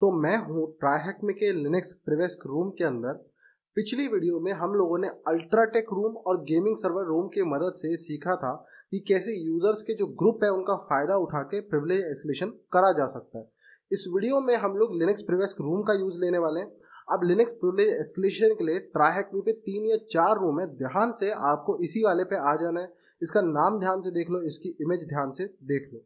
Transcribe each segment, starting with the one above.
तो मैं हूँ ट्राईहैक में के लिनक्स प्रिवेस्क रूम के अंदर पिछली वीडियो में हम लोगों ने अल्ट्राटेक रूम और गेमिंग सर्वर रूम की मदद से सीखा था कि कैसे यूजर्स के जो ग्रुप है उनका फ़ायदा उठा के प्रिवलेज एक्सलेशन करा जा सकता है इस वीडियो में हम लोग लिनक्स प्रिवेस्क रूम का यूज़ लेने वाले हैं अब लिनक्स प्रिवलेज एस्केलेशन के लिए ट्राईहैक में पे तीन या चार रूम है ध्यान से आपको इसी वाले पे आ जाना है इसका नाम ध्यान से देख लो इसकी इमेज ध्यान से देख लो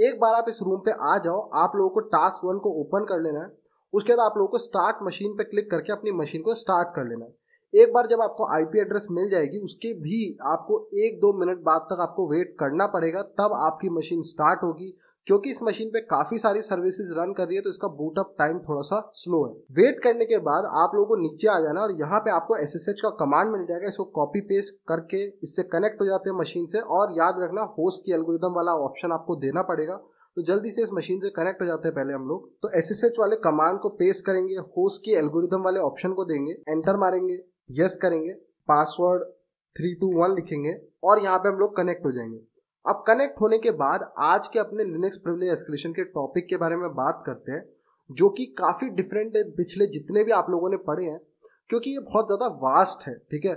एक बार आप इस रूम पे आ जाओ आप लोगों को टास्क वन को ओपन कर लेना है उसके बाद आप लोगों को स्टार्ट मशीन पे क्लिक करके अपनी मशीन को स्टार्ट कर लेना है एक बार जब आपको आईपी एड्रेस मिल जाएगी उसके भी आपको एक दो मिनट बाद तक आपको वेट करना पड़ेगा तब आपकी मशीन स्टार्ट होगी क्योंकि इस मशीन पे काफी सारी सर्विसेज रन कर रही है तो इसका बूट अप टाइम थोड़ा सा स्लो है वेट करने के बाद आप लोगों को नीचे आ जाना और यहाँ पे आपको एस का कमांड मिल जाएगा इसको कॉपी पेस्ट करके इससे कनेक्ट हो जाते हैं मशीन से और याद रखना होस्ट की एल्गोरिदम वाला ऑप्शन आपको देना पड़ेगा तो जल्दी से इस मशीन से कनेक्ट हो जाते हैं पहले हम लोग तो एस वाले कमांड को पेस्ट करेंगे होस्ट की एल्गोरिदम वाले ऑप्शन को देंगे एंटर मारेंगे यस करेंगे पासवर्ड थ्री टू वन लिखेंगे और यहाँ पे हम लोग कनेक्ट हो जाएंगे अब कनेक्ट होने के बाद आज के अपने लिनक्स प्रिविलेज एस्केलेशन के टॉपिक के बारे में बात करते हैं जो कि काफ़ी डिफरेंट है पिछले जितने भी आप लोगों ने पढ़े हैं क्योंकि ये बहुत ज़्यादा वास्ट है ठीक है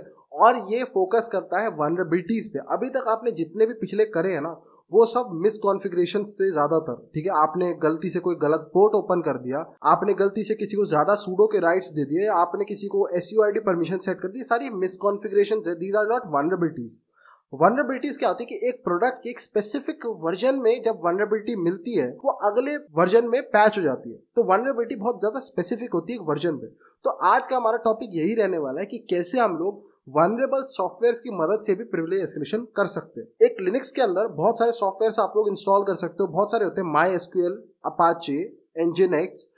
और ये फोकस करता है वनरेबिलिटीज़ पे अभी तक आपने जितने भी पिछले करे हैं ना वो सब मिस से ज़्यादातर ठीक है आपने गलती से कोई गलत पोर्ट ओपन कर दिया आपने गलती से किसी को ज़्यादा सूडो के राइट्स दे दिए आपने किसी को S U I D permission set कर दी सारी मिस है these are not vulnerabilities vulnerabilities क्या होती है कि एक प्रोडक्ट की एक स्पेसिफिक वर्जन में जब वनरेबिलिटी मिलती है वो अगले वर्जन में पैच हो जाती है तो वनरेबिलिटी बहुत ज्यादा स्पेसिफिक होती है एक वर्जन में तो आज का हमारा टॉपिक यही रहने वाला है कि कैसे हम लोग वनरेबल सॉफ्टवेयर की मदद से भी प्रिविलेज एस्केलेशन कर सकते हैं एक लिनिक्स के अंदर बहुत सारे सॉफ्टवेयर आप लोग इंस्टॉल कर सकते हो बहुत सारे होते हैं माई एसक्यूएल अपाचे एंजिनेक्स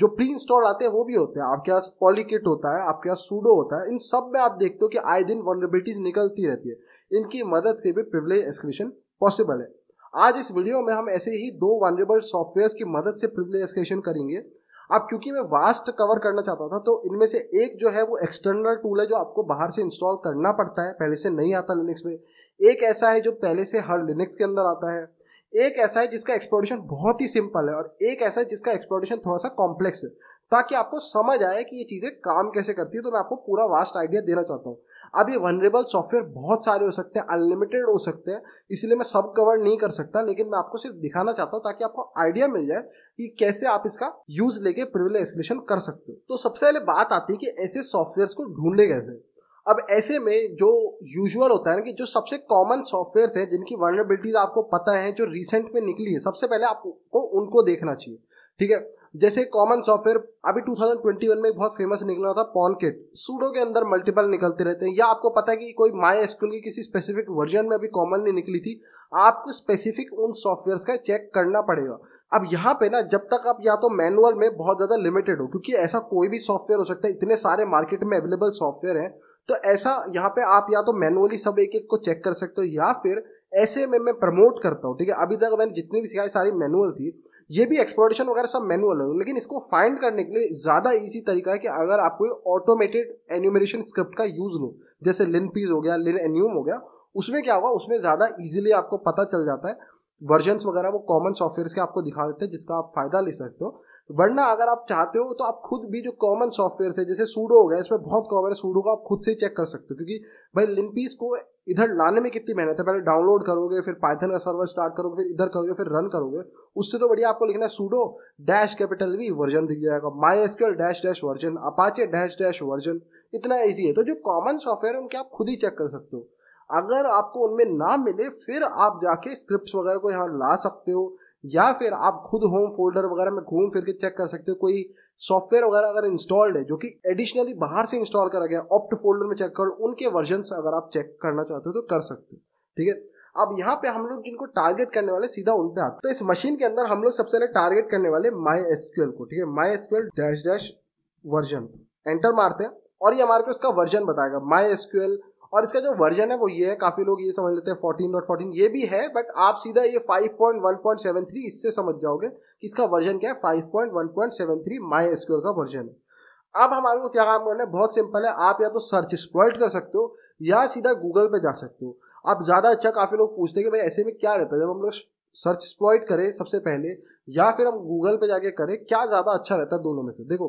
जो प्री इंस्टॉल आते हैं वो भी होते हैं आपके पास पॉलीकिट होता है आपके पास सूडो होता है इन सब में आप देखते हो कि आए दिन वनरेबिलिटीज निकलती रहती है इनकी मदद से भी प्रिवलेज एक्सक्रेशन पॉसिबल है आज इस वीडियो में हम ऐसे ही दो वनरेबल सॉफ्टवेयर्स की मदद से प्रिवलेज एक्सक्रेशन करेंगे अब क्योंकि मैं वास्ट कवर करना चाहता था तो इनमें से एक जो है वो एक्सटर्नल टूल है जो आपको बाहर से इंस्टॉल करना पड़ता है पहले से नहीं आता लिनक्स में एक ऐसा है जो पहले से हर लिनक्स के अंदर आता है एक ऐसा है जिसका एक्सप्लोरेशन बहुत ही सिंपल है और एक ऐसा है जिसका एक्सप्लोरेशन थोड़ा सा कॉम्प्लेक्स है ताकि आपको समझ आए कि ये चीज़ें काम कैसे करती है तो मैं आपको पूरा वास्ट आइडिया देना चाहता हूँ अब ये वनरेबल सॉफ्टवेयर बहुत सारे हो सकते हैं अनलिमिटेड हो सकते हैं इसलिए मैं सब कवर नहीं कर सकता लेकिन मैं आपको सिर्फ दिखाना चाहता हूँ ताकि आपको आइडिया मिल जाए कि कैसे आप इसका यूज़ लेके प्रिविलेज एस्केलेशन कर सकते हो तो सबसे पहले बात आती है कि ऐसे सॉफ्टवेयर को ढूंढे कैसे अब ऐसे में जो यूजुअल होता है ना कि जो सबसे कॉमन सॉफ्टवेयर हैं जिनकी वर्नरेबिलिटीज आपको पता है जो रिसेंट में निकली है सबसे पहले आपको उनको देखना चाहिए ठीक है जैसे कॉमन सॉफ्टवेयर अभी 2021 में बहुत फेमस निकला था पॉनकेट सूडो के अंदर मल्टीपल निकलते रहते हैं या आपको पता है कि कोई माई स्कूल की किसी स्पेसिफिक वर्जन में अभी कॉमन नहीं निकली थी आपको स्पेसिफिक उन सॉफ्टवेयर का चेक करना पड़ेगा अब यहाँ पे ना जब तक आप या तो मैनुअल में बहुत ज़्यादा लिमिटेड हो क्योंकि ऐसा कोई भी सॉफ्टवेयर हो सकता है इतने सारे मार्केट में अवेलेबल सॉफ्टवेयर हैं तो ऐसा यहाँ पे आप या तो मैनुअली सब एक एक को चेक कर सकते हो या फिर ऐसे में मैं प्रमोट करता हूँ ठीक है अभी तक मैंने जितनी भी सिखाई सारी मैनुअल थी ये भी एक्सप्लोरेशन वगैरह सब मैनुअल है लेकिन इसको फाइंड करने के लिए ज़्यादा ईजी तरीका है कि अगर आप कोई ऑटोमेटेड एन्यूमरेशन स्क्रिप्ट का यूज़ लो जैसे लिन पीज हो गया लिन एन्यूम हो गया उसमें क्या होगा उसमें ज़्यादा ईजिली आपको पता चल जाता है वर्जन्स वगैरह वो कॉमन सॉफ्टवेयर के आपको दिखा देते हैं जिसका आप फ़ायदा ले सकते हो वरना अगर आप चाहते हो तो आप खुद भी जो कॉमन सॉफ्टवेयर है जैसे सूडो हो गया इसमें बहुत कॉमन है सूडो का आप खुद से ही चेक कर सकते हो क्योंकि भाई लिम्पीस को इधर लाने में कितनी मेहनत है पहले डाउनलोड करोगे फिर पाइथन का सर्वर स्टार्ट करोगे फिर इधर करोगे फिर रन करोगे उससे तो बढ़िया आपको लिखना है sudo dash capital V version दिख जाएगा MySQL dash dash version Apache dash dash version इतना ईजी है तो जो कॉमन सॉफ्टवेयर है उनके आप खुद ही चेक कर सकते हो अगर आपको उनमें ना मिले फिर आप जाके स्क्रिप्ट वगैरह को यहाँ ला सकते हो या फिर आप खुद होम फोल्डर वगैरह में घूम फिर के चेक कर सकते हो कोई सॉफ्टवेयर वगैरह अगर इंस्टॉल्ड है जो कि एडिशनली बाहर से इंस्टॉल करा गया ऑप्ट फोल्डर में चेक कर उनके वर्जन अगर आप चेक करना चाहते हो तो कर सकते हो ठीक है अब यहाँ पे हम लोग जिनको टारगेट करने वाले सीधा उन पे आते तो इस मशीन के अंदर हम लोग सबसे पहले टारगेट करने वाले माई एसक्यूएल को ठीक है MySQL dash dash version enter मारते हैं और ये हमारे को इसका वर्जन बताएगा माई एसक्यूएल और इसका जो वर्जन है वो ये है काफ़ी लोग ये समझ लेते हैं फोर्टीन डॉट फोर्टीन ये भी है बट आप सीधा ये five point one point seven three इससे समझ जाओगे कि इसका वर्जन क्या है five point one point seven three MySQL का वर्जन है अब हमारे को क्या काम करना है बहुत सिंपल है आप या तो सर्च एक्सप्लॉइट कर सकते हो या सीधा गूगल पे जा सकते हो आप ज़्यादा अच्छा काफ़ी लोग पूछते हैं कि भाई ऐसे में क्या रहता है जब हम लोग सर्च एक्सप्लॉइट करें सबसे पहले या फिर हम गूगल पे जाके करें क्या ज़्यादा अच्छा रहता है दोनों में से देखो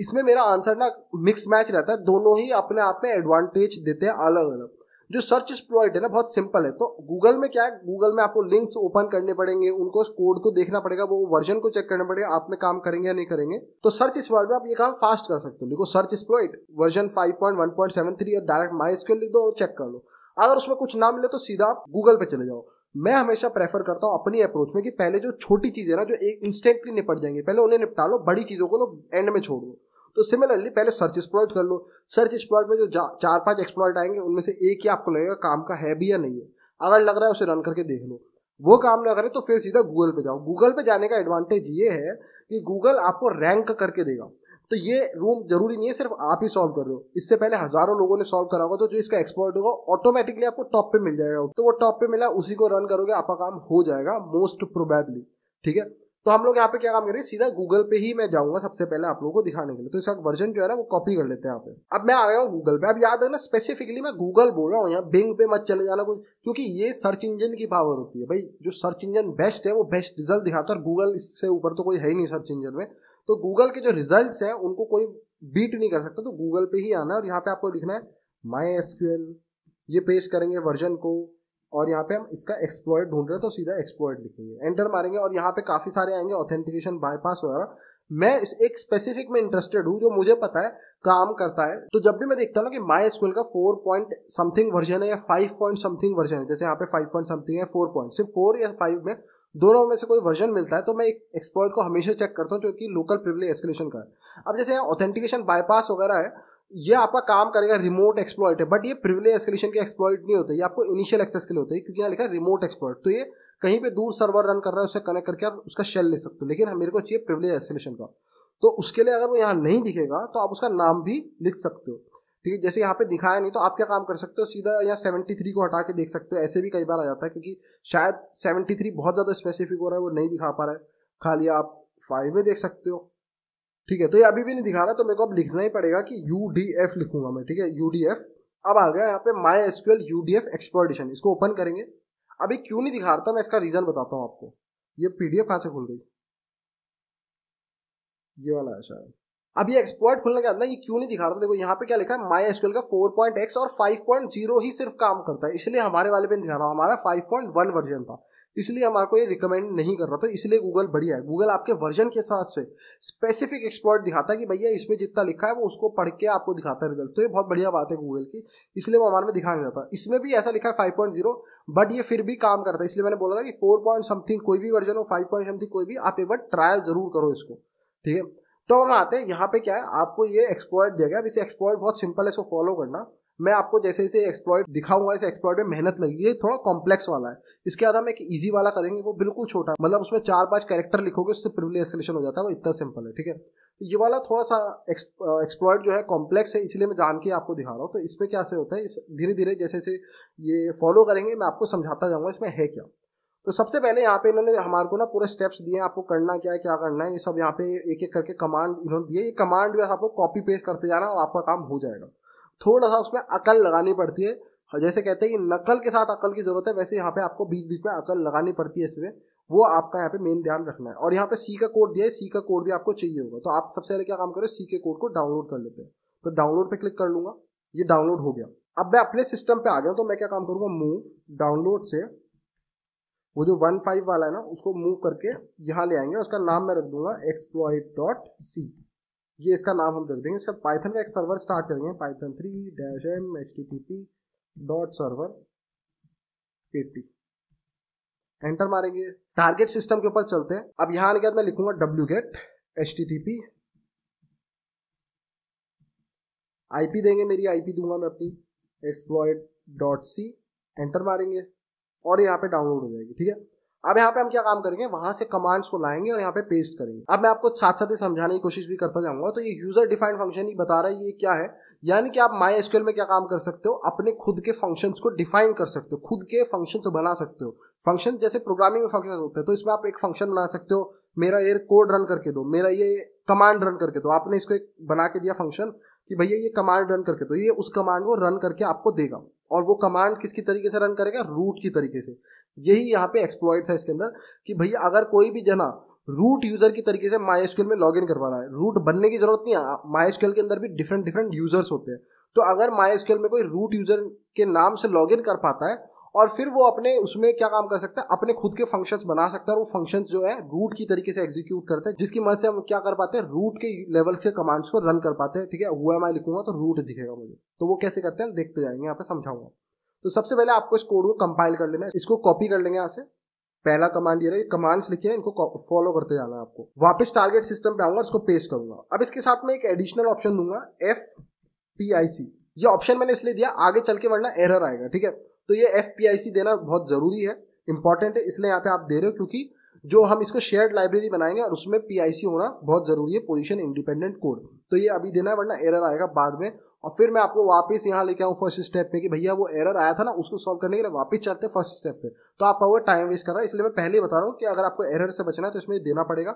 इसमें मेरा आंसर ना मिक्स मैच रहता है दोनों ही अपने आप में एडवांटेज देते हैं अलग अलग जो सर्च स्प्लॉइट है ना बहुत सिंपल है तो गूगल में क्या है गूगल में आपको लिंक्स ओपन करने पड़ेंगे उनको कोड को देखना पड़ेगा वो वर्जन को चेक करना पड़ेगा आप में काम करेंगे या नहीं करेंगे तो सर्च स्प्लॉइट में आप ये काम फास्ट कर सकते हो लिखो searchsploit version five point point one seven three और डायरेक्ट माई लिख दो और चेक कर लो अगर उसमें कुछ ना मिले तो सीधा आप गूगल पे चले जाओ मैं हमेशा प्रेफर करता हूँ अपनी अप्रोच में कि पहले जो छोटी चीज़ें ना जो एक इंस्टेंटली निपट जाएंगे पहले उन्हें निपटा लो बड़ी चीज़ों को लो एंड में छोड़ दो तो सिमिलरली पहले सर्च एक्सप्लॉयट कर लो सर्च एक्सप्लॉयट में जो चार पांच एक्सप्लॉयट आएंगे उनमें से एक ही आपको लगेगा काम का है भी या नहीं है अगर लग रहा है उसे रन करके देख लो वो काम ना करे तो फिर सीधा गूगल पे जाओ गूगल पे जाने का एडवांटेज ये है कि गूगल आपको रैंक करके देगा तो ये रूम जरूरी नहीं है सिर्फ आप ही सॉल्व कर रहे हो इससे पहले हजारों लोगों ने सॉल्व करा होगा तो जो इसका एक्सपर्ट होगा ऑटोमेटिकली आपको टॉप पे मिल जाएगा तो वो टॉप पे मिला उसी को रन करोगे आपका काम हो जाएगा मोस्ट प्रोबेबली ठीक है तो हम लोग यहाँ पे क्या काम करेंगे सीधा गूगल पे ही मैं जाऊंगा सबसे पहले आप लोगों को दिखाने के लिए तो इसका वर्जन जो है ना वो कॉपी कर लेते हैं यहाँ पे अब मैं आ गया हूँ गूगल पे अब याद है ना स्पेसिफिकली मैं गूगल बोल रहा हूँ यहाँ बिंग पे मत चले जाना कुछ क्योंकि ये सर्च इंजन की पावर होती है भाई जो सर्च इंजन बेस्ट है वो बेस्ट रिजल्ट दिखाता है और गूगल इससे ऊपर तो कोई है ही नहीं सर्च इंजन में तो गूगल के जो रिजल्ट है उनको कोई बीट नहीं कर सकता तो गूगल पे ही आना है और यहाँ पे आपको लिखना है माई एस ये पेश करेंगे वर्जन को और यहाँ पे हम इसका एक्सप्लॉयड ढूंढ रहे हैं तो सीधा एक्सप्लॉयड लिखेंगे एंटर मारेंगे और यहाँ पे काफ़ी सारे आएंगे ऑथेंटिकेशन बाईपास वगैरह मैं इस एक स्पेसिफिक में इंटरेस्टेड हूँ जो मुझे पता है काम करता है तो जब भी मैं देखता हूँ ना कि माई स्कूल का फोर पॉइंट समथिंग वर्जन है या फाइव पॉइंट समथिंग वर्जन है जैसे यहाँ पे फाइव पॉइंट समथिंग है फोर पॉइंट सिर्फ फोर या फाइव में दोनों में से कोई वर्जन मिलता है तो मैं एक एक्सपर्ट को हमेशा चेक करता हूँ जो कि लोकल प्रिवली एस्केलेशन का है अब जैसे यहाँ ऑथेंटिकेशन बाईपास वगैरह है ये आपका काम करेगा रिमोट एक्सप्लॉइट है बट ये प्रिविलेज एस्केलेशन के एक्सप्लॉइट नहीं होते ये आपको इनिशियल एक्सेस के लिए होते हैं क्योंकि यहाँ लिखा है रिमोट एक्सप्लॉइट तो ये कहीं पे दूर सर्वर रन कर रहा है उससे कनेक्ट करके आप उसका शेल ले सकते हो लेकिन मेरे को चाहिए प्रिविलेज एस्केलेशन का तो उसके लिए अगर वो यहाँ नहीं दिखेगा तो आप उसका नाम भी लिख सकते हो ठीक है जैसे यहाँ पे दिखाया नहीं तो आप क्या काम कर सकते हो सीधा यहाँ सेवेंटी थ्री को हटा के देख सकते हो ऐसे भी कई बार आ जाता है क्योंकि शायद सेवेंटी थ्री बहुत ज़्यादा स्पेसिफिक हो रहा है वो नहीं दिखा पा रहा है खाली आप फाइव में देख सकते हो ठीक है तो ये अभी भी नहीं दिखा रहा तो मेरे को अब लिखना ही पड़ेगा कि यू डी एफ लिखूंगा मैं ठीक है यू डी एफ अब आ गया यहाँ पे MySQL U D F exploitation इसको ओपन करेंगे अभी क्यों नहीं दिखा रहा था मैं इसका रीज़न बताता हूँ आपको ये पी डी एफ कहाँ से खुल गई ये वाला है शायद अब ये एक्सप्लॉइट खुलने के अंदर ये क्यों नहीं दिखा रहा था देखो यहाँ पे क्या लिखा है माई एसक्यूएल का फोर पॉइंट एक्स और फाइव पॉइंट जीरो ही सिर्फ काम करता है इसलिए हमारे वाले पे नहीं दिखा रहा हमारा फाइव पॉइंट वन वर्जन था इसलिए हमारे को ये रिकमेंड नहीं कर रहा था इसलिए गूगल बढ़िया है गूगल आपके वर्जन के हिसाब से स्पेसिफिक एक्सपर्ट दिखाता है कि भैया इसमें जितना लिखा है वो उसको पढ़ के आपको दिखाता है रिजल्ट तो ये बहुत बढ़िया बात है गूगल की इसलिए वो हमारे में दिखा नहीं जाता इसमें भी ऐसा लिखा है फाइव पॉइंट जीरो बट ये फिर भी काम करता है इसलिए मैंने बोला था कि फोर पॉइंट समथिंग कोई भी वर्जन हो फाइव पॉइंट समथिंग कोई भी आप एक बार ट्रायल जरूर करो इसको ठीक है तो हम आते हैं यहाँ पे क्या है आपको ये एक्सपोर्ट दिया गया अब इसे एक्सप्लॉयट बहुत सिंपल है इसको फॉलो करना मैं आपको जैसे जैसे एक्सप्लॉयड दिखाऊंगा इस एक्सप्लॉयड में मेहनत लगी है थोड़ा कॉम्प्लेक्स वाला है इसके बाद हम एक ईजी वाला करेंगे वो बिल्कुल छोटा मतलब उसमें चार पांच कैरेक्टर लिखोगे उससे प्रिवली एक्सलेशन हो जाता है वो इतना सिंपल है ठीक है तो ये वाला थोड़ा सा एक्सप्लॉयड जो है कॉम्प्लेक्स है इसलिए मैं जान के आपको दिखा रहा हूँ तो इसमें क्या से होता है इस धीरे धीरे जैसे जैसे ये फॉलो करेंगे मैं आपको समझाता जाऊँगा इसमें है क्या तो सबसे पहले यहाँ पे इन्होंने हमारे को ना पूरे स्टेप्स दिए आपको करना क्या है क्या करना है ये सब यहाँ पे एक एक करके कमांड इन्होंने दिए ये कमांड भी आपको कॉपी पेस्ट करते जाना और आपका काम हो जाएगा थोड़ा सा उसमें अकल लगानी पड़ती है जैसे कहते हैं कि नकल के साथ अकल की ज़रूरत है वैसे यहाँ पे आपको बीच बीच में अकल लगानी पड़ती है इसमें वो आपका यहाँ पे मेन ध्यान रखना है और यहाँ पे सी का कोड दिया है सी का कोड भी आपको चाहिए होगा तो आप सबसे पहले क्या काम करो सी के कोड को डाउनलोड कर लेते हैं तो डाउनलोड पे क्लिक कर लूंगा ये डाउनलोड हो गया अब मैं अपने सिस्टम पे आ गया तो मैं क्या काम करूंगा मूव डाउनलोड से वो जो वन फाइव वाला है ना उसको मूव करके यहाँ ले आएंगे उसका नाम मैं रख दूंगा एक्सप्लॉय डॉट सी ये इसका नाम हम रख देंगे उसके पाइथन का एक सर्वर स्टार्ट करेंगे Python three dash M H T T P dot server eighty enter मारेंगे टारगेट सिस्टम के ऊपर चलते हैं अब यहाँ आने के बाद मैं लिखूंगा डब्ल्यू गेट H T T P I P देंगे मेरी आई पी दूंगा मैं अपनी एक्सप्लॉयड डॉट सी एंटर मारेंगे और यहाँ पे डाउनलोड हो जाएगी ठीक है अब यहाँ पे हम क्या काम करेंगे वहां से कमांड्स को लाएंगे और यहाँ पे पेस्ट करेंगे अब मैं आपको साथ साथ ही समझाने की कोशिश भी करता जाऊंगा तो ये यूजर डिफाइंड फंक्शन ही बता रहा है ये क्या है यानी कि आप माई एसक्यूएल में क्या काम कर सकते हो अपने खुद के फंक्शंस को डिफाइन कर सकते हो खुद के फंक्शंस बना सकते हो फंक्शन जैसे प्रोग्रामिंग में फंक्शन होते हैं तो इसमें आप एक फंक्शन बना सकते हो मेरा ये कोड रन करके दो मेरा ये कमांड रन करके दो आपने इसको एक बना के दिया फंक्शन कि भैया ये कमांड रन करके दो ये उस कमांड को रन करके आपको देगा और वो कमांड किसकी तरीके से रन करेगा रूट की तरीके से यही यहाँ पे एक्सप्लॉयड था इसके अंदर कि भैया अगर कोई भी जना रूट यूजर की तरीके से माई में लॉग इन करवा रहा है रूट बनने की जरूरत नहीं है माई के अंदर भी डिफरेंट डिफरेंट यूजर्स होते हैं तो अगर माई में कोई रूट यूजर के नाम से लॉग इन कर पाता है और फिर वो अपने उसमें क्या काम कर सकता है अपने खुद के फंक्शन बना सकता है और वो फंक्शन जो है रूट की तरीके से एग्जीक्यूट करते हैं जिसकी मदद से हम क्या कर पाते हैं रूट के लेवल के कमांड्स को रन कर पाते हैं ठीक है वो एम आई लिखूंगा तो रूट दिखेगा मुझे तो वो कैसे करते हैं देखते जाएंगे यहाँ पे समझाऊंगा तो सबसे पहले आपको इस कोड को कंपाइल कर लेना है इसको कॉपी कर लेंगे यहाँ से पहला कमांड ये रहा कमांड्स लिखे हैं इनको फॉलो करते जाना है आपको वापस टारगेट सिस्टम पे आऊंगा इसको पेस्ट करूंगा अब इसके साथ में एक एडिशनल ऑप्शन दूंगा एफ पी आई सी ये ऑप्शन मैंने इसलिए दिया आगे चल के वरना एरर आएगा ठीक है तो ये एफ देना बहुत ज़रूरी है इंपॉर्टेंट है इसलिए यहाँ पे आप दे रहे हो क्योंकि जो हम इसको शेयर्ड लाइब्रेरी बनाएंगे और उसमें पी होना बहुत ज़रूरी है पोजिशन इंडिपेंडेंट कोड तो ये अभी देना है वरना एरर आएगा बाद में और फिर मैं आपको वापस यहाँ लेके आऊँ फर्स्ट स्टेप पे कि भैया वो एरर आया था ना उसको सॉल्व करने के लिए वापस चलते हैं फर्स्ट स्टेप पे तो आपका वो टाइम वेस्ट कर रहा है इसलिए मैं पहले ही बता रहा हूँ कि अगर आपको एरर से बचना है तो इसमें देना पड़ेगा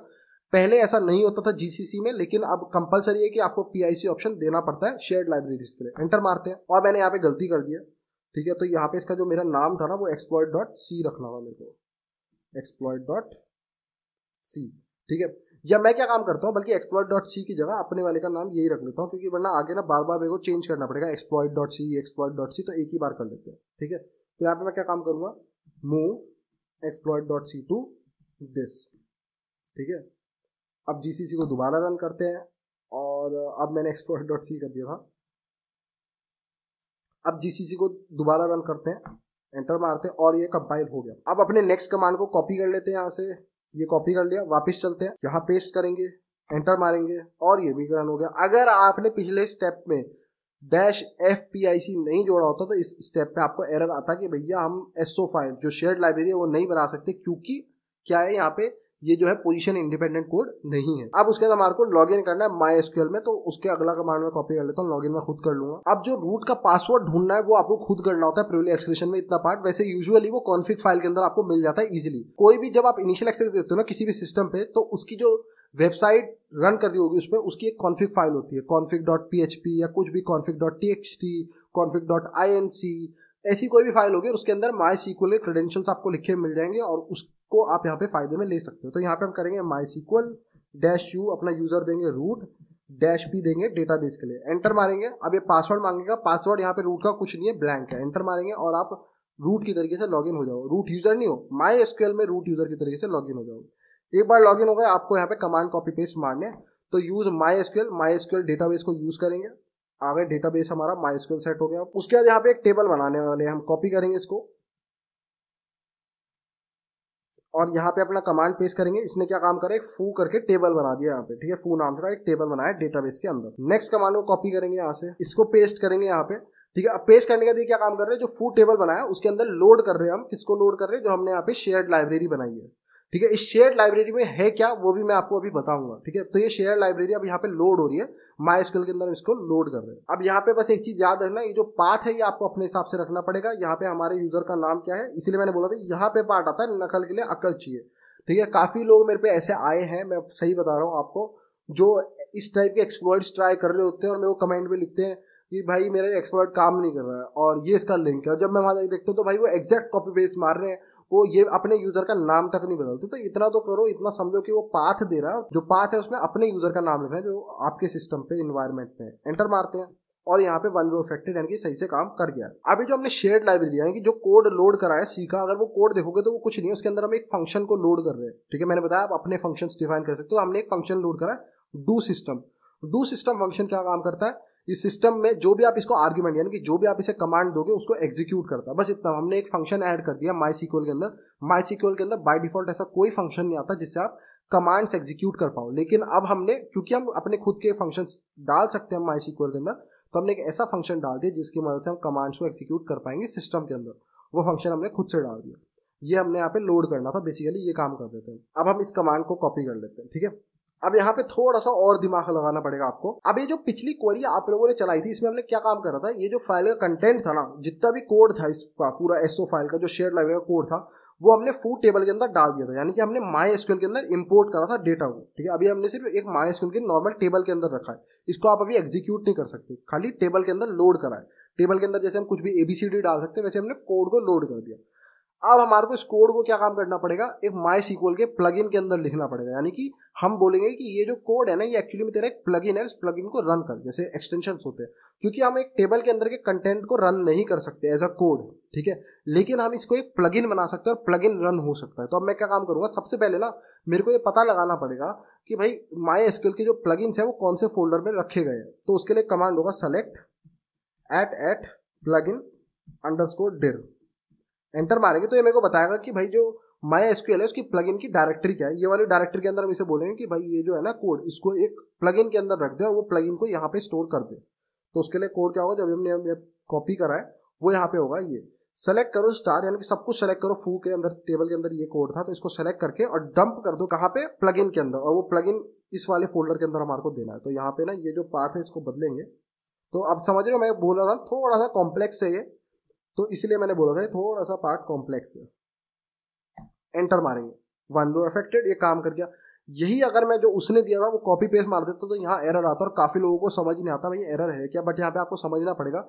पहले ऐसा नहीं होता था जी में लेकिन अब कंपलसरी है कि आपको सी ऑप्शन देना पड़ता है शेयर्ड लाइब्रेरीज के लिए एंटर मारते हैं और मैंने यहाँ पे गलती कर दिया ठीक है तो यहाँ पे इसका जो मेरा नाम था ना वो एक्सप्लॉयड डॉट सी रखना था मेरे को एक्सप्लॉयड डॉट सी ठीक है या मैं क्या काम करता हूँ बल्कि एक्सप्लॉयड डॉट सी की जगह अपने वाले का नाम यही रख लेता हूँ क्योंकि वरना आगे ना बार बार मेरे को चेंज करना पड़ेगा exploit dot C exploit dot C तो एक ही बार कर लेते हैं ठीक है तो यहाँ पे मैं क्या काम करूँगा move exploit dot C to this ठीक है अब जी को दोबारा रन करते हैं और अब मैंने एक्सप्लॉयड डॉट सी कर दिया था अब जी को दोबारा रन करते हैं एंटर मारते हैं और ये कंपाइल हो गया अब अपने नेक्स्ट कमांड को कॉपी कर लेते हैं यहाँ से ये कॉपी कर लिया वापस चलते हैं यहाँ पेस्ट करेंगे एंटर मारेंगे और ये भी रन हो गया अगर आपने पिछले स्टेप में dash F P I C नहीं जोड़ा होता तो इस स्टेप पे आपको एरर आता कि भैया हम एसओ फाइल जो शेयर लाइब्रेरी है वो नहीं बना सकते क्योंकि क्या है यहाँ पे ये जो है पोजीशन इंडिपेंडेंट कोड नहीं है अब उसके बाद हमारे को लॉग इन करना है माई एसक्यूएल में तो उसके अगला कमांड में कॉपी कर लेता हूँ लॉग इन में खुद कर लूंगा अब जो रूट का पासवर्ड ढूंढना है वो आपको खुद करना होता है प्रिवली एक्सक्रेशन में इतना पार्ट वैसे यूजुअली वो कॉन्फिक फाइल के अंदर आपको मिल जाता है इजिली कोई भी जब आप इनिशियल एक्सेस देते हो ना किसी भी सिस्टम पे तो उसकी जो वेबसाइट रन कर रही होगी उसमें उसकी एक कॉन्फिक फाइल होती है config dot P H P या कुछ भी config dot T X T config dot I N C ऐसी कोई भी फाइल होगी उसके अंदर माई सीक्वल के क्रेडेंशियल्स आपको लिखे मिल जाएंगे और उस को आप यहाँ पे फायदे में ले सकते हो तो यहाँ पे हम करेंगे माई सीक्वल डैश यू अपना यूजर देंगे रूट डैश पी देंगे डेटाबेस के लिए एंटर मारेंगे अब ये पासवर्ड मांगेगा पासवर्ड यहाँ पे रूट का कुछ नहीं है ब्लैंक है एंटर मारेंगे और आप रूट की तरीके से लॉगिन हो जाओ रूट यूजर नहीं हो माई एसक्यूएल में रूट यूजर की तरीके से लॉगिन हो जाओ एक बार लॉगिन हो गए आपको यहाँ पे कमांड कॉपी पेस्ट मारने तो use MySQL MySQL database को यूज करेंगे आगे डेटाबेस हमारा माई एसक्यूएल सेट हो गया उसके बाद यहाँ पे एक टेबल बनाने वाले हैं हम कॉपी करेंगे इसको और यहाँ पे अपना कमांड पेश करेंगे इसने क्या काम करा एक फू करके टेबल बना दिया यहाँ पे ठीक है फू नाम का एक टेबल बनाया डेटाबेस के अंदर नेक्स्ट कमांड को कॉपी करेंगे यहाँ से इसको पेस्ट करेंगे यहाँ पे ठीक है अब पेस्ट करने के लिए क्या काम कर रहे हैं जो फू टेबल बनाया उसके अंदर लोड कर रहे हैं हम किसको लोड कर रहे हैं जो हमने यहाँ पे शेयर लाइब्रेरी बनाई है ठीक है इस शेयर लाइब्रेरी में है क्या वो भी मैं आपको अभी बताऊंगा ठीक है तो ये शेयर लाइब्रेरी अब यहाँ पे लोड हो रही है माई स्कूल के अंदर हम इसको लोड कर रहे हैं अब यहाँ पे बस एक चीज याद रखना ये जो पाथ है ये आपको अपने हिसाब से रखना पड़ेगा यहाँ पे हमारे यूजर का नाम क्या है इसीलिए मैंने बोला था यहाँ पे पार्ट आता है नकल के लिए अकल चाहिए ठीक है काफ़ी लोग मेरे पे ऐसे आए हैं मैं सही बता रहा हूँ आपको जो इस टाइप के एक्सप्लॉइट्स ट्राई कर रहे होते हैं और मेरे को कमेंट में लिखते हैं कि भाई मेरा एक्सप्लॉइट काम नहीं कर रहा है और ये इसका लिंक है और जब मैं वहाँ देखता हूँ तो भाई वो एग्जैक्ट कॉपी पेस्ट मार रहे हैं वो ये अपने यूजर का नाम तक नहीं बदलते तो इतना तो करो इतना समझो कि वो पाथ दे रहा है जो पाथ है उसमें अपने यूजर का नाम रहे है जो आपके सिस्टम पे इन्वायरमेंट पे एंटर मारते हैं और यहाँ पे वन वो इफेक्टेड यानी कि सही से काम कर गया अभी जो हमने शेयर लाइब्रेरी यानी कि जो कोड लोड करा है सीखा अगर वो कोड देखोगे तो वो कुछ नहीं है उसके अंदर हम एक फंक्शन को लोड कर रहे हैं ठीक है मैंने बताया आप अपने फंक्शन डिफाइन कर सकते हो तो हमने एक फंक्शन लोड करा है do system do system function क्या काम करता है इस सिस्टम में जो भी आप इसको आर्ग्यूमेंट यानी कि जो भी आप इसे कमांड दोगे उसको एग्जीक्यूट करता है बस इतना हमने एक फंक्शन ऐड कर दिया माई सिक्योल के अंदर माई सिक्योल के अंदर बाई डिफॉल्ट ऐसा कोई फंक्शन नहीं आता जिससे आप कमांड्स एग्जीक्यूट कर पाओ लेकिन अब हमने क्योंकि हम अपने खुद के फंक्शन डाल सकते हैं माई सिक्योल के अंदर तो हमने एक ऐसा फंक्शन डाल दिया जिसकी मदद से हम कमांड्स को एग्जीक्यूट कर पाएंगे सिस्टम के अंदर वो फंक्शन हमने खुद से डाल दिया ये हमने यहाँ पे लोड करना था बेसिकली ये काम कर देते हैं अब हम इस कमांड को कॉपी कर लेते हैं ठीक है अब यहाँ पे थोड़ा सा और दिमाग लगाना पड़ेगा आपको अब ये जो पिछली क्वेरी आप लोगों ने चलाई थी इसमें हमने क्या काम करा था ये जो फाइल का कंटेंट था ना जितना भी कोड था इसका पूरा एसओ फाइल का जो शेयर लाइब्रेरी का कोड था वो हमने फूड टेबल के अंदर डाल दिया था यानी कि हमने माई एसक्यूएल के अंदर इंपोर्ट करा था डेटा को ठीक है अभी हमने सिर्फ एक माई एसक्यूएल के नॉर्मल टेबल के अंदर रखा है इसको आप अभी एग्जीक्यूट नहीं कर सकते खाली टेबल के अंदर लोड करा है टेबल के अंदर जैसे हम कुछ भी एबीसीडी डाल सकते हैं वैसे हमने कोड को लोड कर दिया अब हमारे को इस कोड को क्या काम करना पड़ेगा एक माई सीक्वल के प्लग के अंदर लिखना पड़ेगा यानी कि हम बोलेंगे कि ये जो कोड है ना ये एक्चुअली में तेरा एक प्लग है इस प्लग को रन कर जैसे एक्सटेंशन होते हैं क्योंकि हम एक टेबल के अंदर के कंटेंट को रन नहीं कर सकते एज अ कोड ठीक है लेकिन हम इसको एक प्लग बना सकते हैं और प्लग रन हो सकता है तो अब मैं क्या काम करूँगा सबसे पहले ना मेरे को ये पता लगाना पड़ेगा कि भाई माई एसक्यूएल के जो प्लग है वो कौन से फोल्डर में रखे गए हैं तो उसके लिए कमांड होगा select at at plugin underscore dir enter मारेंगे तो ये मेरे को बताएगा कि भाई जो माया एसक्यूएल है उसकी प्लग की डायरेक्टरी क्या है ये वाली डायरेक्टरी के अंदर हम इसे बोलेंगे कि भाई ये जो है ना कोड इसको एक प्लग के अंदर रख दे और वो प्लग को यहाँ पे स्टोर कर दे तो उसके लिए कोड क्या होगा जब हमने कॉपी करा है वो यहाँ पे होगा ये सेलेक्ट करो स्टार यानी कि सब कुछ सेलेक्ट करो फू के अंदर टेबल के अंदर ये कोड था तो इसको सेलेक्ट करके और डंप कर दो कहाँ पे प्लग के अंदर और वो प्लग इस वाले फोल्डर के अंदर हमारे को देना है तो यहाँ पे ना ये जो पाथ है इसको बदलेंगे तो अब समझ रहे हो मैं बोल रहा था थोड़ा सा कॉम्प्लेक्स है ये तो इसलिए मैंने बोला था थोड़ा सा पार्ट कॉम्प्लेक्स है एंटर मारेंगे वन रो अफेक्टेड ये काम कर गया यही अगर मैं जो उसने दिया था वो कॉपी पेस्ट मार देता तो यहाँ एरर आता और काफ़ी लोगों को समझ नहीं आता भाई एरर है क्या बट यहाँ पे आपको समझना पड़ेगा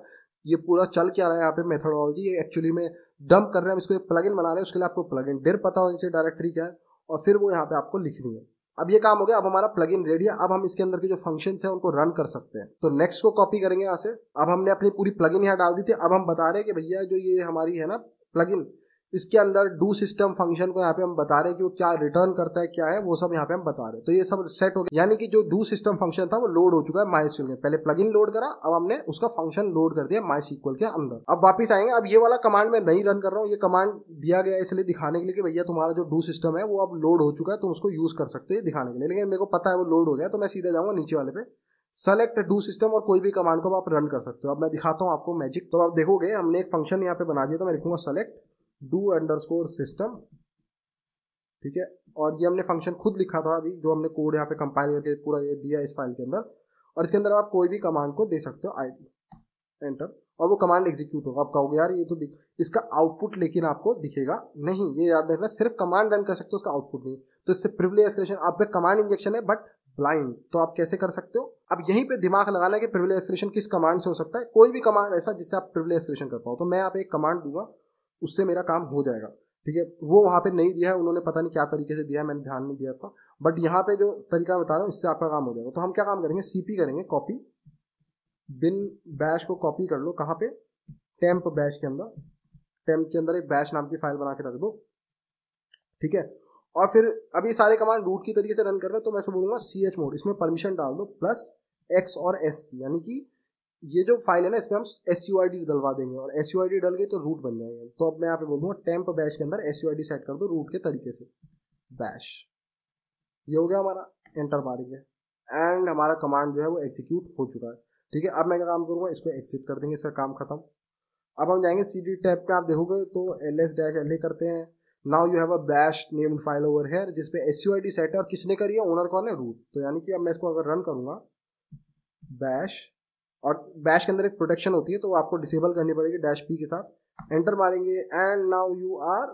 ये पूरा चल क्या रहा है यहाँ पे मेथडोलॉजी ये एक्चुअली में डंप कर रहे हैं हम इसको एक प्लगइन बना रहे हैं उसके लिए आपको प्लगइन डिर पता होना चाहिए डायरेक्टरी क्या है और फिर वो यहाँ पे आपको लिखनी है अब ये काम हो गया अब हमारा प्लग इन रेडी है अब हम इसके अंदर के जो फंक्शन है उनको रन कर सकते हैं तो नेक्स्ट को कॉपी करेंगे यहाँ से अब हमने अपनी पूरी प्लग इन यहाँ डाल दी थी अब हम बता रहे हैं कि भैया जो ये हमारी है ना प्लग इन इसके अंदर डू सिस्टम फंक्शन को यहाँ पे हम बता रहे हैं कि वो क्या रिटर्न करता है क्या है वो सब यहाँ पे हम बता रहे हैं तो ये सब सेट हो गया यानी कि जो डू सिस्टम फंक्शन था वो लोड हो चुका है सिक्वल में पहले इन लोड करा अब हमने उसका फंक्शन लोड कर दिया माई सिक्वल के अंदर अब वापस आएंगे अब ये वाला कमांड मैं नहीं रन कर रहा हूँ ये कमांड दिया गया इसलिए दिखाने के लिए कि भैया तुम्हारा जो डू सिस्टम है वो अब लोड हो चुका है तुम उसको यूज कर सकते हो दिखाने के लिए लेकिन मेरे को पता है वो लोड हो गया तो मैं सीधा जाऊँगा नीचे वाले पे सेलेक्ट डू सिस्टम और कोई भी कमांड को आप रन कर सकते हो अब मैं दिखाता हूँ आपको मैजिक तो आप देखोगे हमने एक फंक्शन यहाँ पे बना दिया तो मैं लिखूंगा सेलेक्ट डू अंडरस्कोर सिस्टम ठीक है और ये हमने फंक्शन खुद लिखा था अभी जो हमने कोड यहाँ पे कंपाइल करके पूरा ये दिया इस फाइल के अंदर और इसके अंदर आप कोई भी कमांड को दे सकते हो आई एंटर और वो कमांड एग्जीक्यूट होगा आप कहोगे यार ये तो दिख इसका आउटपुट लेकिन आपको दिखेगा नहीं ये याद रखना सिर्फ कमांड रन कर सकते हो उसका आउटपुट नहीं तो इससे प्रिविलेज एस्केलेशन आप कमांड इंजेक्शन है बट ब्लाइंड तो आप कैसे कर सकते हो अब यहीं पे दिमाग लगाना है कि प्रिविलेज एस्केलेशन किस कमांड से हो सकता है कोई भी कमांड ऐसा जिससे आप प्रिविलेज एस्केलेशन कर पाओ तो मैं आप एक कमांड दूंगा उससे मेरा काम हो जाएगा ठीक है वो वहाँ पे नहीं दिया है उन्होंने पता नहीं क्या तरीके से दिया है मैंने ध्यान नहीं दिया था बट यहाँ पे जो तरीका बता रहा हूँ इससे आपका काम हो जाएगा तो हम क्या काम करेंगे सीपी करेंगे कॉपी बिन बैश को कॉपी कर लो कहाँ पे टेम्प बैश के अंदर टेम्प के अंदर एक बैश नाम की फाइल बना के रख दो ठीक है और फिर अभी सारे कमांड रूट की तरीके से रन कर रहे हैं तो मैं बोलूंगा सी एच मोड इसमें परमिशन डाल दो प्लस एक्स और एस की यानी कि ये जो फाइल है ना इसमें हम एस यू आई डी डलवा देंगे और एस यू आई डी डल गई तो रूट बन जाएगा तो अब मैं यहाँ पे बोल दूंगा टेम्प बैश के अंदर S U I D set कर दो रूट के तरीके से बैश ये हो गया हमारा एंटर मारेंगे एंड हमारा कमांड जो है वो एग्जीक्यूट हो चुका है ठीक है अब मैं क्या काम करूँगा इसको एग्जिट कर देंगे इसका काम खत्म अब हम जाएंगे सी डी टैप में आप देखोगे तो L S dash L A करते हैं now you have a bash named file over here जिसपे S U I D set है और किसने करी है ओनर कौन है रूट तो यानी कि अब मैं इसको अगर रन करूँगा बैश और बैश के अंदर एक प्रोटेक्शन होती है तो आपको डिसेबल करनी पड़ेगी डैश पी के साथ एंटर मारेंगे and now you are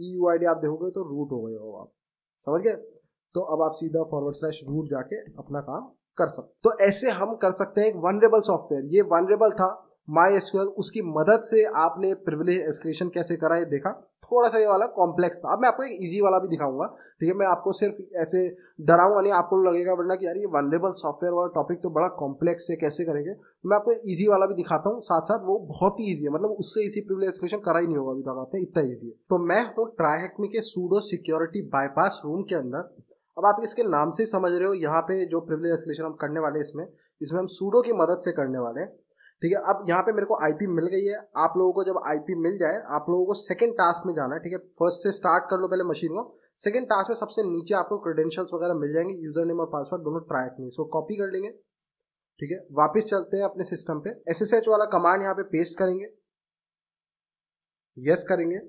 E U I D आप देखोगे तो रूट हो गए हो आप समझ गए तो अब आप सीधा फॉरवर्ड स्लैश रूट जाके अपना काम कर सकते तो ऐसे हम कर सकते हैं एक वनरेबल सॉफ्टवेयर ये वनरेबल था माई उसकी मदद से आपने प्रिविलेज एक्सक्रेशन कैसे करा ये देखा थोड़ा सा ये वाला कॉम्प्लेक्स था अब मैं आपको एक ईजी वाला भी दिखाऊंगा ठीक है मैं आपको सिर्फ ऐसे डराऊंगा नहीं आपको लगेगा वरना कि यार ये वनरेबल सॉफ्टवेयर वाला टॉपिक तो बड़ा कॉम्प्लेक्स है कैसे करेंगे मैं आपको ईजी वाला भी दिखाता हूँ साथ साथ वो बहुत ही ईजी है मतलब उससे इसी प्रिविलेज क्वेश्चन करा ही नहीं होगा अभी तक आपने इतना ईजी है तो मैं हूँ ट्राइहेक्मी के सूडो सिक्योरिटी बाईपास रूम के अंदर अब आप इसके नाम से समझ रहे हो यहाँ पे जो प्रिविलेज एस्केलेशन हम करने वाले इसमें इसमें हम सूडो की मदद से करने वाले हैं ठीक है अब यहाँ पे मेरे को आईपी मिल गई है आप लोगों को जब आईपी मिल जाए आप लोगों को सेकंड टास्क में जाना है ठीक है फर्स्ट से स्टार्ट कर लो पहले मशीन को सेकंड टास्क में सबसे नीचे आपको क्रेडेंशियल्स वगैरह मिल जाएंगे यूजर नेम और पासवर्ड दोनों ट्रैक नहीं सो कॉपी कर लेंगे ठीक है वापिस चलते हैं अपने सिस्टम पे एस वाला कमांड यहाँ पे पेस्ट करेंगे यस करेंगे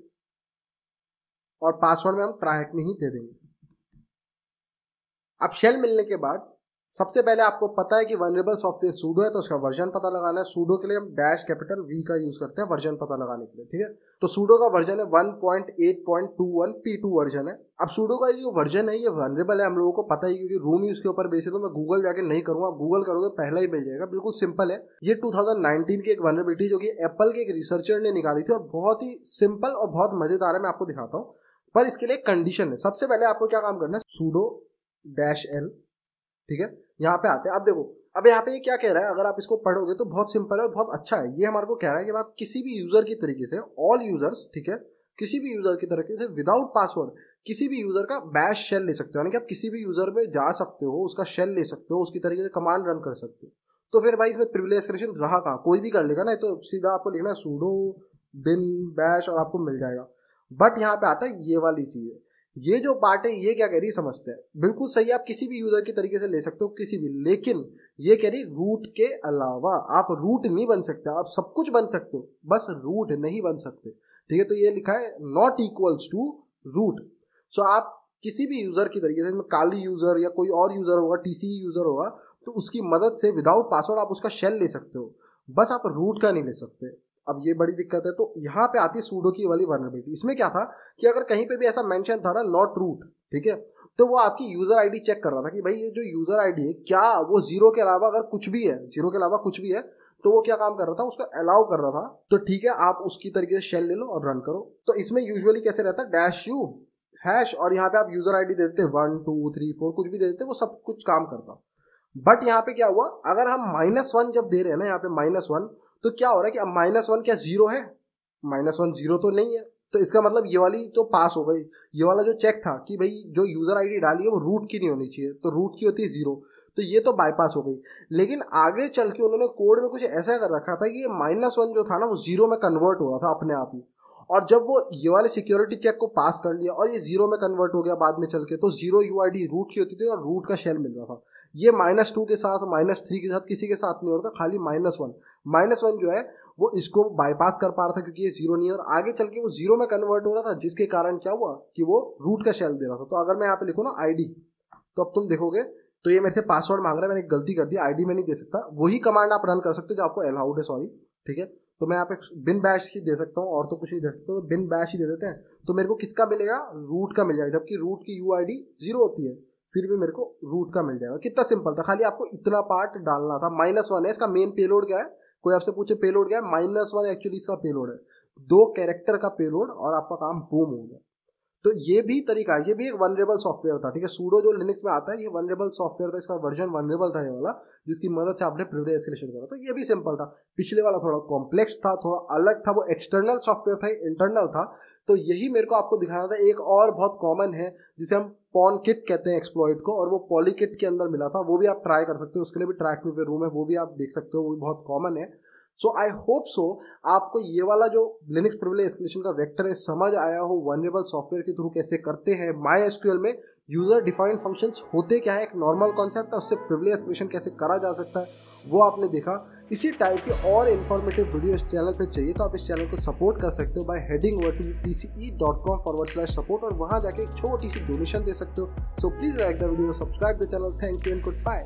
और पासवर्ड में हम ट्रैक में ही दे देंगे अब शेल मिलने के बाद सबसे पहले आपको पता है कि वनरेबल सॉफ्टवेयर सूडो है तो उसका वर्जन पता लगाना है सूडो के लिए हम डैश कैपिटल वी का यूज़ करते हैं वर्जन पता लगाने के लिए ठीक है तो सूडो का वर्जन है one one point point eight two P two version है अब सूडो का जो वर्जन है ये वनरेबल है हम लोगों को पता ही क्योंकि रूम ही उसके ऊपर बेस है तो मैं गूगल जाके नहीं करूँगा गूगल करोगे पहला ही मिल जाएगा बिल्कुल सिंपल है ये टू की एक वनरेबिलिटी जो कि एप्पल के एक रिसर्चर ने निकाली थी और बहुत ही सिंपल और बहुत मज़ेदार है मैं आपको दिखाता हूँ पर इसके लिए कंडीशन है सबसे पहले आपको क्या काम करना है सूडो डैश एल ठीक है यहाँ पे आते हैं अब देखो अब यहाँ पे ये क्या कह रहा है अगर आप इसको पढ़ोगे तो बहुत सिंपल है और बहुत अच्छा है ये हमारे को कह रहा है कि आप किसी भी यूज़र की तरीके से ऑल यूज़र्स ठीक है किसी भी यूज़र की तरीके से विदाउट पासवर्ड किसी भी यूज़र का बैश शेल ले सकते हो यानी कि आप किसी भी यूज़र में जा सकते हो उसका शेल ले सकते हो उसकी तरीके से कमांड रन कर सकते हो तो फिर भाई इसमें प्रिविलेज एक्सक्रेशन रहा कहाँ कोई भी कर लेगा ना तो सीधा आपको लिखना है सूडो बिन बैश और आपको मिल जाएगा बट यहाँ पे आता है ये वाली चीज़ है ये जो पार्ट है ये क्या कह रही समझते हैं बिल्कुल सही आप किसी भी यूजर के तरीके से ले सकते हो किसी भी लेकिन ये कह रही रूट के अलावा आप रूट नहीं बन सकते आप सब कुछ बन सकते हो बस रूट नहीं बन सकते ठीक है तो ये लिखा है not equals to root so आप किसी भी यूजर की तरीके से काली यूजर या कोई और यूजर होगा टीसी यूजर e होगा तो उसकी मदद से विदाउट पासवर्ड आप उसका शेल ले सकते हो बस आप रूट का नहीं ले सकते अब ये बड़ी दिक्कत है तो यहाँ पे आती है सूडो की वाली वर्नबिलिटी इसमें क्या था कि अगर कहीं पे भी ऐसा मेंशन था ना नॉट रूट ठीक है तो वो आपकी यूजर आईडी चेक कर रहा था कि भाई ये जो यूजर आईडी है क्या वो जीरो के अलावा अगर कुछ भी है जीरो के अलावा कुछ भी है तो वो क्या काम कर रहा था उसको अलाउ कर रहा था तो ठीक है आप उसकी तरीके से शेल ले लो और रन करो तो इसमें यूजुअली कैसे रहता है डैश यू हैश और यहाँ पे आप यूजर आई दे देते वन टू थ्री फोर कुछ भी दे देते वो सब कुछ काम करता बट यहाँ पे क्या हुआ अगर हम माइनस वन जब दे रहे हैं ना यहाँ पे माइनस वन तो क्या हो रहा है कि अब माइनस वन क्या जीरो है माइनस वन जीरो तो नहीं है तो इसका मतलब ये वाली तो पास हो गई ये वाला जो चेक था कि भाई जो यूज़र आईडी डाली है वो रूट की नहीं होनी चाहिए तो रूट की होती है ज़ीरो तो ये तो बाईपास हो गई लेकिन आगे चल के उन्होंने कोड में कुछ ऐसा कर रखा था कि ये माइनस वन जो था ना वो ज़ीरो में कन्वर्ट हो रहा था अपने आप ही और जब वो ये वाले सिक्योरिटी चेक को पास कर लिया और ये जीरो में कन्वर्ट हो गया बाद में चल के तो जीरो यू रूट की होती थी और रूट का शेल मिल रहा था ये माइनस टू के साथ माइनस थ्री के साथ किसी के साथ नहीं हो रहा था खाली माइनस वन माइनस वन जो है वो इसको बाईपास कर पा रहा था क्योंकि ये जीरो नहीं है और आगे चल के वो जीरो में कन्वर्ट हो रहा था जिसके कारण क्या हुआ कि वो रूट का शेल दे रहा था तो अगर मैं यहाँ पे लिखूँ ना आई तो अब तुम देखोगे तो ये मेरे से पासवर्ड मांग रहा है मैंने गलती कर दी आईडी में नहीं दे सकता वही कमांड आप रन कर सकते हो जो आपको अलाउड है सॉरी ठीक है तो मैं यहाँ पे बिन बैश ही दे सकता हूँ और तो कुछ नहीं दे सकता तो बिन बैश ही दे देते हैं तो मेरे को किसका मिलेगा रूट का मिल जाएगा जबकि रूट की यू आई जीरो होती है फिर भी मेरे को रूट का मिल जाएगा कितना सिंपल था खाली आपको इतना पार्ट डालना था माइनस वन है इसका मेन पेलोड क्या है कोई आपसे पूछे पेलोड क्या है माइनस वन एक्चुअली इसका पेलोड है दो कैरेक्टर का पेलोड और आपका काम बूम हो गया तो ये भी तरीका ये भी एक वनरेबल सॉफ्टवेयर था ठीक है सूडो जो लिनक्स में आता है ये वनरेबल सॉफ्टवेयर था इसका वर्जन वनरेबल था ये वाला जिसकी मदद से आपने प्रिवरेज करा तो ये भी सिंपल था पिछले वाला थोड़ा कॉम्प्लेक्स था थोड़ा अलग था वो एक्सटर्नल सॉफ्टवेयर था इंटरनल था तो यही मेरे को आपको दिखाना था एक और बहुत कॉमन है जिसे हम पॉन किट कहते हैं एक्सप्लॉइट को और वो पॉली किट के अंदर मिला था वो भी आप ट्राई कर सकते हो उसके लिए भी ट्रैक में रूम है वो भी आप देख सकते हो वो भी बहुत कॉमन है सो आई होप सो आपको ये वाला जो लिनिक्स प्रिविलेज एस्केलेशन का वेक्टर है समझ आया हो वनरेबल सॉफ्टवेयर के थ्रू कैसे करते हैं माई एस में यूजर डिफाइंड फंक्शंस होते क्या है एक नॉर्मल कॉन्सेप्ट और उससे प्रिविलेज एस्केलेशन कैसे करा जा सकता है वो आपने देखा इसी टाइप के और इन्फॉर्मेटिव वीडियो इस चैनल पे चाहिए तो आप इस चैनल को सपोर्ट कर सकते हो by heading over to P C E dot com forward slash support और वहाँ जाके एक छोटी सी डोनेशन दे सकते हो so please like the video subscribe the channel thank you and good bye